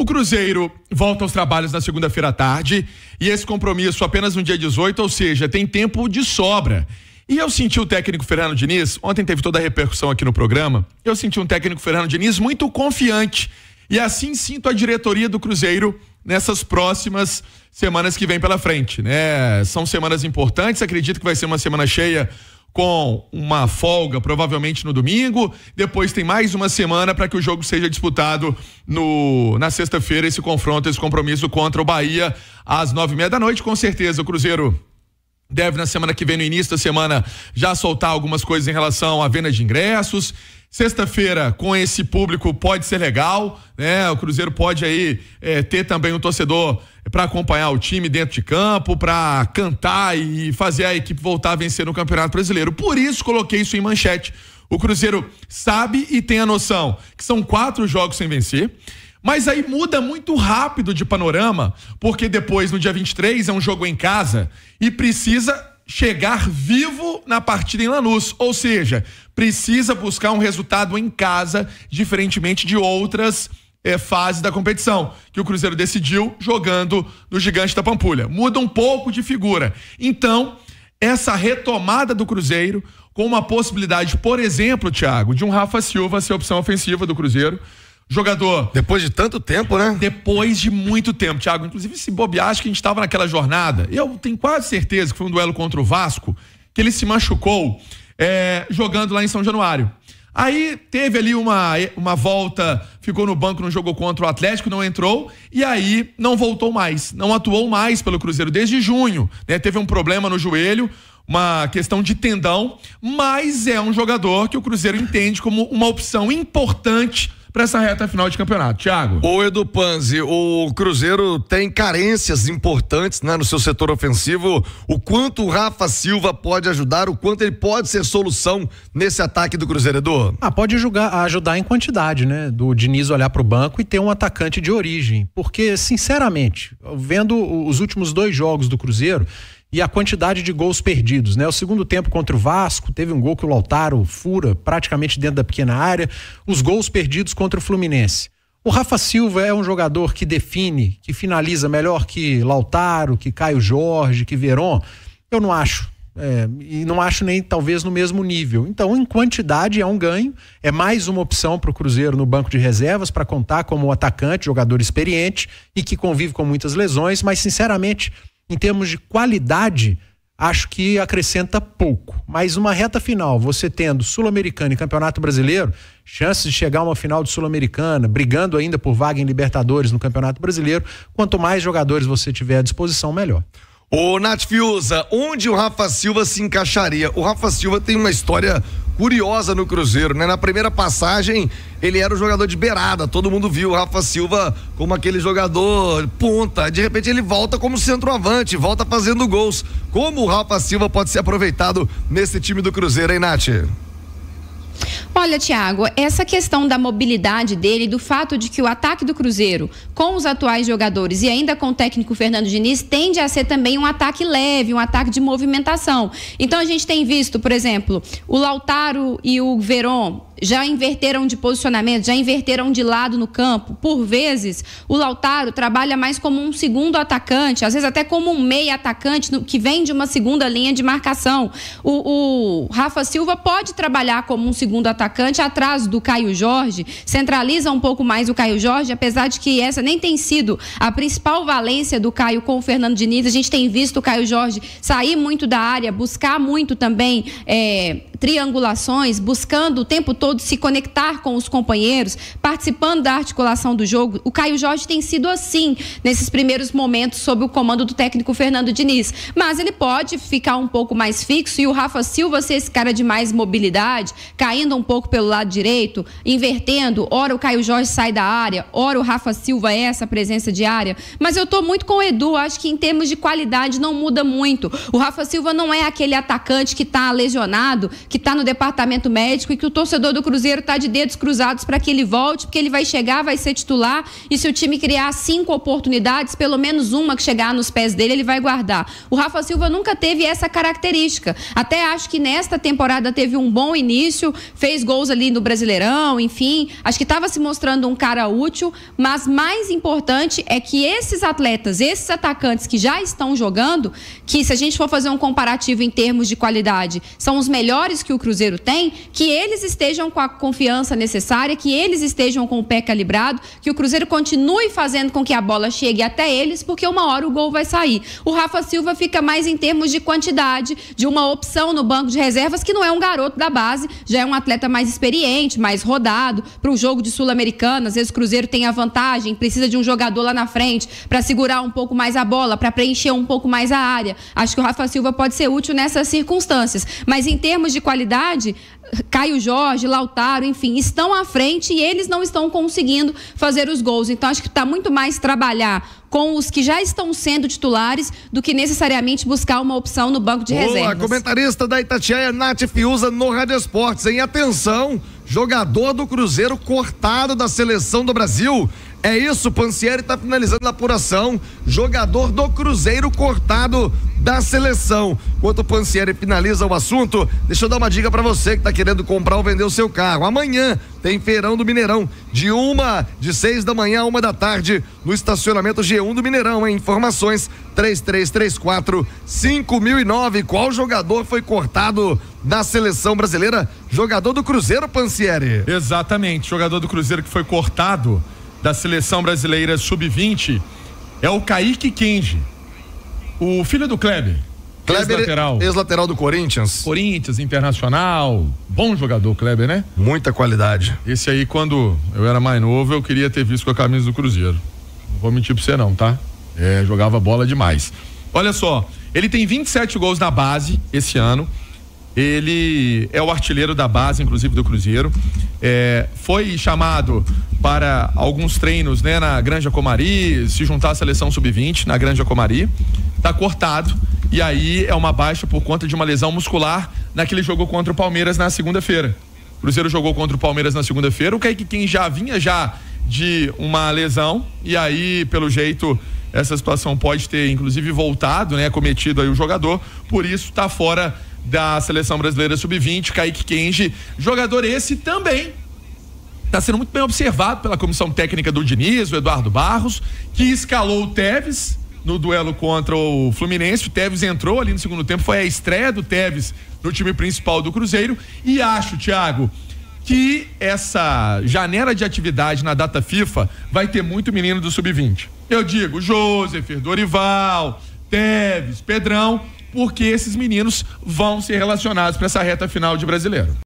O Cruzeiro volta aos trabalhos na segunda-feira à tarde e esse compromisso apenas no dia 18, ou seja, tem tempo de sobra. E eu senti o técnico Fernando Diniz, ontem teve toda a repercussão aqui no programa, eu senti um técnico Fernando Diniz muito confiante. E assim sinto a diretoria do Cruzeiro nessas próximas semanas que vem pela frente, né? São semanas importantes, acredito que vai ser uma semana cheia com uma folga provavelmente no domingo. Depois tem mais uma semana para que o jogo seja disputado no, na sexta-feira, esse confronto, esse compromisso contra o Bahia às nove e meia da noite. Com certeza, o Cruzeiro deve na semana que vem, no início da semana, já soltar algumas coisas em relação à venda de ingressos. Sexta-feira, com esse público, pode ser legal, né? O Cruzeiro pode aí é, ter também um torcedor para acompanhar o time dentro de campo, para cantar e fazer a equipe voltar a vencer no Campeonato Brasileiro. Por isso, coloquei isso em manchete. O Cruzeiro sabe e tem a noção que são quatro jogos sem vencer. Mas aí muda muito rápido de panorama, porque depois, no dia 23, é um jogo em casa e precisa chegar vivo na partida em Lanús, ou seja, precisa buscar um resultado em casa, diferentemente de outras é, fases da competição, que o Cruzeiro decidiu jogando no Gigante da Pampulha. Muda um pouco de figura. Então, essa retomada do Cruzeiro, com uma possibilidade, por exemplo, Thiago, de um Rafa Silva ser opção ofensiva do Cruzeiro, jogador. Depois de tanto tempo, né? Depois de muito tempo, Thiago. Inclusive, se bobear, acho que a gente estava naquela jornada. Eu tenho quase certeza que foi um duelo contra o Vasco, que ele se machucou é, jogando lá em São Januário. Aí teve ali uma, uma volta, ficou no banco, não jogou contra o Atlético, não entrou, e aí não voltou mais, não atuou mais pelo Cruzeiro desde junho. Né? Teve um problema no joelho, uma questão de tendão, mas é um jogador que o Cruzeiro entende como uma opção importante para essa reta final de campeonato. Thiago. O Edu Panzi, o Cruzeiro tem carências importantes né, no seu setor ofensivo. O quanto o Rafa Silva pode ajudar, o quanto ele pode ser solução nesse ataque do Cruzeiro, Edu? Ah, pode julgar, ajudar em quantidade, né? Do Diniz olhar para o banco e ter um atacante de origem. Porque, sinceramente, vendo os últimos dois jogos do Cruzeiro, e a quantidade de gols perdidos, né? O segundo tempo contra o Vasco, teve um gol que o Lautaro fura praticamente dentro da pequena área, os gols perdidos contra o Fluminense. O Rafa Silva é um jogador que define, que finaliza melhor que Lautaro, que Caio Jorge, que Veron. Eu não acho. É, e não acho nem talvez no mesmo nível. Então, em quantidade é um ganho, é mais uma opção para o Cruzeiro no banco de reservas para contar como atacante, jogador experiente e que convive com muitas lesões, mas sinceramente em termos de qualidade, acho que acrescenta pouco. Mas uma reta final, você tendo Sul-Americana e Campeonato Brasileiro, chances de chegar a uma final de Sul-Americana, brigando ainda por vaga em Libertadores no Campeonato Brasileiro, quanto mais jogadores você tiver à disposição, melhor. Ô, Nath Fiuza, onde o Rafa Silva se encaixaria? O Rafa Silva tem uma história curiosa no Cruzeiro, né? Na primeira passagem, ele era o jogador de beirada, todo mundo viu o Rafa Silva como aquele jogador ponta. De repente ele volta como centroavante, volta fazendo gols. Como o Rafa Silva pode ser aproveitado nesse time do Cruzeiro, hein, Nath? Olha, Tiago, essa questão da mobilidade dele, do fato de que o ataque do Cruzeiro, com os atuais jogadores e ainda com o técnico Fernando Diniz, tende a ser também um ataque leve, um ataque de movimentação. Então a gente tem visto, por exemplo, o Lautaro e o Veron já inverteram de posicionamento, já inverteram de lado no campo. Por vezes, o Lautaro trabalha mais como um segundo atacante, às vezes até como um meia atacante que vem de uma segunda linha de marcação. O, o Rafa Silva pode trabalhar como um segundo atacante atrás do Caio Jorge, centraliza um pouco mais o Caio Jorge, apesar de que essa nem tem sido a principal valência do Caio com o Fernando Diniz. A gente tem visto o Caio Jorge sair muito da área, buscar muito também é, triangulações, buscando o tempo todo se conectar com os companheiros, participando da articulação do jogo. O Caio Jorge tem sido assim nesses primeiros momentos sob o comando do técnico Fernando Diniz. Mas ele pode ficar um pouco mais fixo e o Rafa Silva ser esse cara de mais mobilidade, caindo um pouco pelo lado direito, invertendo. Ora o Caio Jorge sai da área, ora o Rafa Silva é essa presença de área. Mas eu estou muito com o Edu, acho que em termos de qualidade não muda muito. O Rafa Silva não é aquele atacante que está lesionado, que está no departamento médico e que o torcedor do Cruzeiro está de dedos cruzados para que ele volte, porque ele vai chegar, vai ser titular e se o time criar cinco oportunidades, pelo menos uma que chegar nos pés dele, ele vai guardar. O Rafa Silva nunca teve essa característica. Até acho que nesta temporada teve um bom início, fez gols ali no Brasileirão, enfim, acho que estava se mostrando um cara útil, mas mais importante é que esses atletas, esses atacantes que já estão jogando, que se a gente for fazer um comparativo em termos de qualidade, são os melhores que o Cruzeiro tem, que eles estejam com a confiança necessária, que eles estejam com o pé calibrado, que o Cruzeiro continue fazendo com que a bola chegue até eles, porque uma hora o gol vai sair. O Rafa Silva fica mais em termos de quantidade, de uma opção no banco de reservas, que não é um garoto da base, já é um atleta mais experiente, mais rodado, para o jogo de Sul-Americana. Às vezes o Cruzeiro tem a vantagem, precisa de um jogador lá na frente para segurar um pouco mais a bola, para preencher um pouco mais a área. Acho que o Rafa Silva pode ser útil nessas circunstâncias. Mas em termos de qualidade, Caio Jorge, Lautaro, enfim, estão à frente e eles não estão conseguindo fazer os gols. Então, acho que está muito mais trabalhar com os que já estão sendo titulares do que necessariamente buscar uma opção no banco de Boa, reservas. comentarista da Itatiaia, Nath Fiuza, no Rádio Esportes. Em atenção, jogador do Cruzeiro cortado da seleção do Brasil. É isso, Pancieri está finalizando a apuração. Jogador do Cruzeiro cortado da seleção. Enquanto o Pancieri finaliza o assunto, deixa eu dar uma dica para você que está querendo comprar ou vender o seu carro. Amanhã tem feirão do Mineirão de uma, de seis da manhã a uma da tarde, no estacionamento G1 do Mineirão, hein? Informações 3334 5009. Qual jogador foi cortado da seleção brasileira? Jogador do Cruzeiro, Pansieri. Exatamente, jogador do Cruzeiro que foi cortado da seleção brasileira sub-20 é o Kaique Kendi, o filho do Kleber Kleber, ex-lateral. Ex-lateral do Corinthians. Corinthians, Internacional. Bom jogador, Kleber, né? Muita qualidade. Esse aí, quando eu era mais novo, eu queria ter visto com a camisa do Cruzeiro. Não vou mentir pra você, não, tá? É, jogava bola demais. Olha só, ele tem 27 gols na base esse ano. Ele é o artilheiro da base, inclusive do Cruzeiro. É, foi chamado para alguns treinos né, na Granja Comari, se juntar à seleção sub-20 na Granja Comari. Tá cortado e aí é uma baixa por conta de uma lesão muscular naquele jogo contra o Palmeiras na segunda-feira. O Cruzeiro jogou contra o Palmeiras na segunda-feira. O Kaique é Quem já vinha já de uma lesão. E aí, pelo jeito, essa situação pode ter, inclusive, voltado, né? Cometido aí o jogador. Por isso, está fora da seleção brasileira sub-20, Kaique Kenji. Jogador esse também está sendo muito bem observado pela comissão técnica do Diniz, o Eduardo Barros, que escalou o Teves no duelo contra o Fluminense. O Tevez entrou ali no segundo tempo, foi a estreia do Tevez no time principal do Cruzeiro. E acho, Thiago, que essa janela de atividade na data FIFA vai ter muito menino do sub-20. Eu digo, Joseph, Dorival, Teves, Pedrão, porque esses meninos vão ser relacionados para essa reta final de brasileiro.